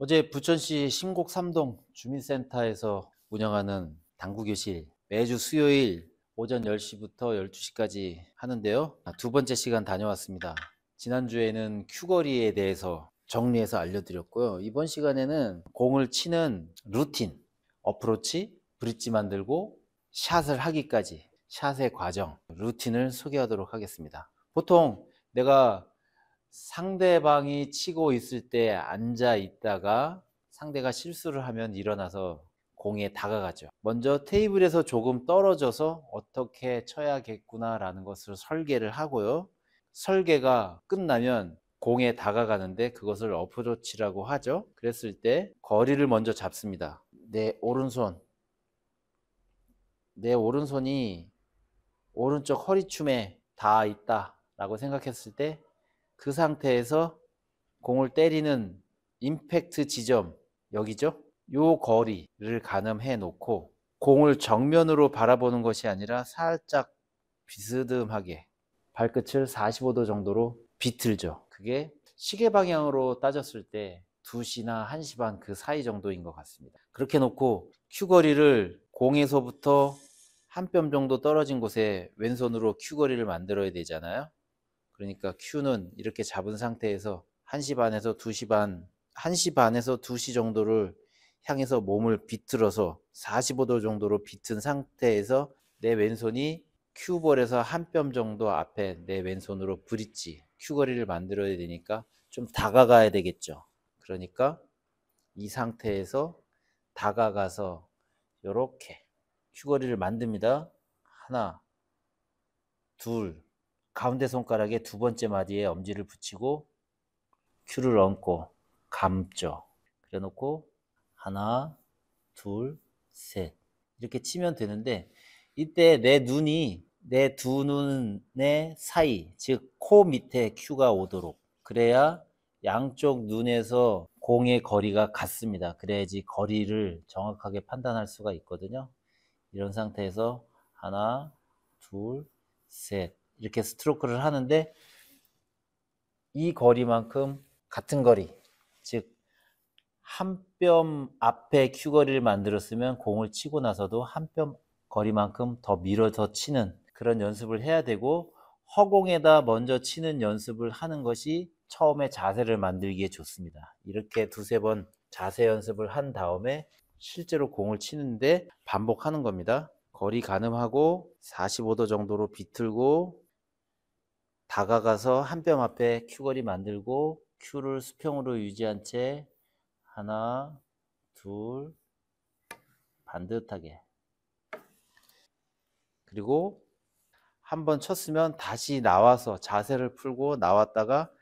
어제 부천시 신곡 3동 주민센터에서 운영하는 당구 교실 매주 수요일 오전 10시부터 12시까지 하는데요. 아, 두 번째 시간 다녀왔습니다. 지난주에는 큐거리에 대해서 정리해서 알려드렸고요. 이번 시간에는 공을 치는 루틴, 어프로치, 브릿지 만들고 샷을 하기까지 샷의 과정, 루틴을 소개하도록 하겠습니다. 보통 내가 상대방이 치고 있을 때 앉아 있다가 상대가 실수를 하면 일어나서 공에 다가가죠. 먼저 테이블에서 조금 떨어져서 어떻게 쳐야겠구나라는 것을 설계를 하고요. 설계가 끝나면 공에 다가가는데 그것을 어프로치라고 하죠. 그랬을 때 거리를 먼저 잡습니다. 내 오른손. 내 오른손이 오른쪽 허리춤에 닿아 있다 라고 생각했을 때그 상태에서 공을 때리는 임팩트 지점 여기죠? 요 거리를 가늠해 놓고 공을 정면으로 바라보는 것이 아니라 살짝 비스듬하게 발끝을 45도 정도로 비틀죠. 그게 시계 방향으로 따졌을 때 2시나 1시 반 그 사이 정도인 것 같습니다. 그렇게 놓고 큐 거리를 공에서부터 한 뼘 정도 떨어진 곳에 왼손으로 큐 거리를 만들어야 되잖아요. 그러니까 Q는 이렇게 잡은 상태에서 1시 반에서 2시 반, 1시 반에서 2시 정도를 향해서 몸을 비틀어서 45도 정도로 비튼 상태에서 내 왼손이 Q볼에서 한 뼘 정도 앞에 내 왼손으로 브릿지, Q거리를 만들어야 되니까 좀 다가가야 되겠죠. 그러니까 이 상태에서 다가가서 이렇게 Q거리를 만듭니다. 하나, 둘, 가운데 손가락에 두 번째 마디에 엄지를 붙이고 큐를 얹고 감죠. 그래놓고 하나, 둘, 셋 이렇게 치면 되는데 이때 내 눈이 내 두 눈의 사이 즉 코 밑에 큐가 오도록 그래야 양쪽 눈에서 공의 거리가 같습니다. 그래야지 거리를 정확하게 판단할 수가 있거든요. 이런 상태에서 하나, 둘, 셋 이렇게 스트로크를 하는데 이 거리만큼 같은 거리, 즉 한 뼘 앞에 큐거리를 만들었으면 공을 치고 나서도 한 뼘 거리만큼 더 밀어서 치는 그런 연습을 해야 되고 허공에다 먼저 치는 연습을 하는 것이 처음에 자세를 만들기에 좋습니다. 이렇게 두세 번 자세 연습을 한 다음에 실제로 공을 치는데 반복하는 겁니다. 거리 가늠하고 45도 정도로 비틀고 다가가서 한 뼘 앞에 큐거리 만들고 큐를 수평으로 유지한 채 하나, 둘, 반듯하게. 그리고 한번 쳤으면 다시 나와서 자세를 풀고 나왔다가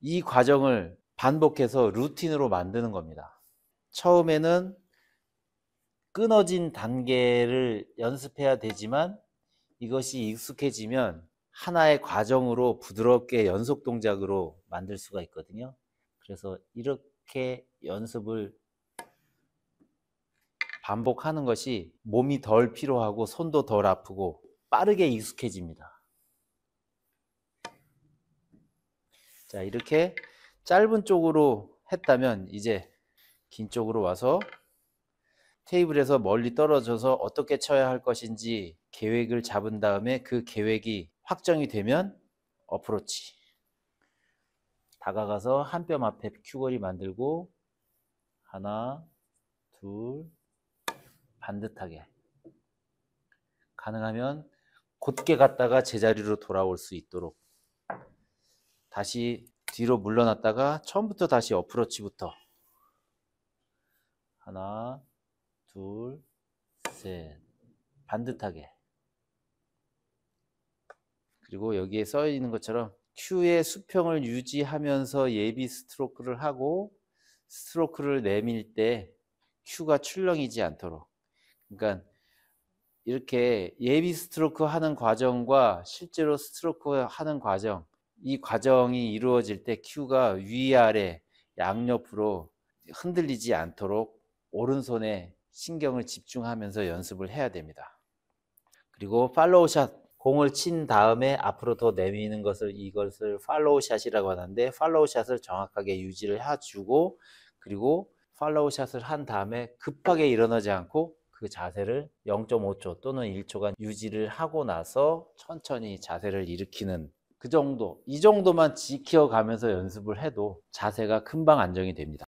이 과정을 반복해서 루틴으로 만드는 겁니다. 처음에는 끊어진 단계를 연습해야 되지만 이것이 익숙해지면 하나의 과정으로 부드럽게 연속 동작으로 만들 수가 있거든요. 그래서 이렇게 연습을 반복하는 것이 몸이 덜 피로하고 손도 덜 아프고 빠르게 익숙해집니다. 자, 이렇게 짧은 쪽으로 했다면 이제 긴 쪽으로 와서 테이블에서 멀리 떨어져서 어떻게 쳐야 할 것인지 계획을 잡은 다음에 그 계획이 확정이 되면 어프로치 다가가서 한 뼘 앞에 큐거리 만들고 하나 둘 반듯하게 가능하면 곧게 갔다가 제자리로 돌아올 수 있도록 다시 뒤로 물러났다가 처음부터 다시 어프로치부터 하나 둘 셋 반듯하게 그리고 여기에 써 있는 것처럼 Q의 수평을 유지하면서 예비 스트로크를 하고 스트로크를 내밀 때 Q가 출렁이지 않도록 그러니까 이렇게 예비 스트로크 하는 과정과 실제로 스트로크 하는 과정 이 과정이 이루어질 때 Q가 위아래 양옆으로 흔들리지 않도록 오른손에 신경을 집중하면서 연습을 해야 됩니다. 그리고 팔로우샷 공을 친 다음에 앞으로 더 내미는 것을 이것을 팔로우 샷이라고 하는데 팔로우 샷을 정확하게 유지를 해주고 그리고 팔로우 샷을 한 다음에 급하게 일어나지 않고 그 자세를 0.5초 또는 1초간 유지를 하고 나서 천천히 자세를 일으키는 그 정도 이 정도만 지켜가면서 연습을 해도 자세가 금방 안정이 됩니다.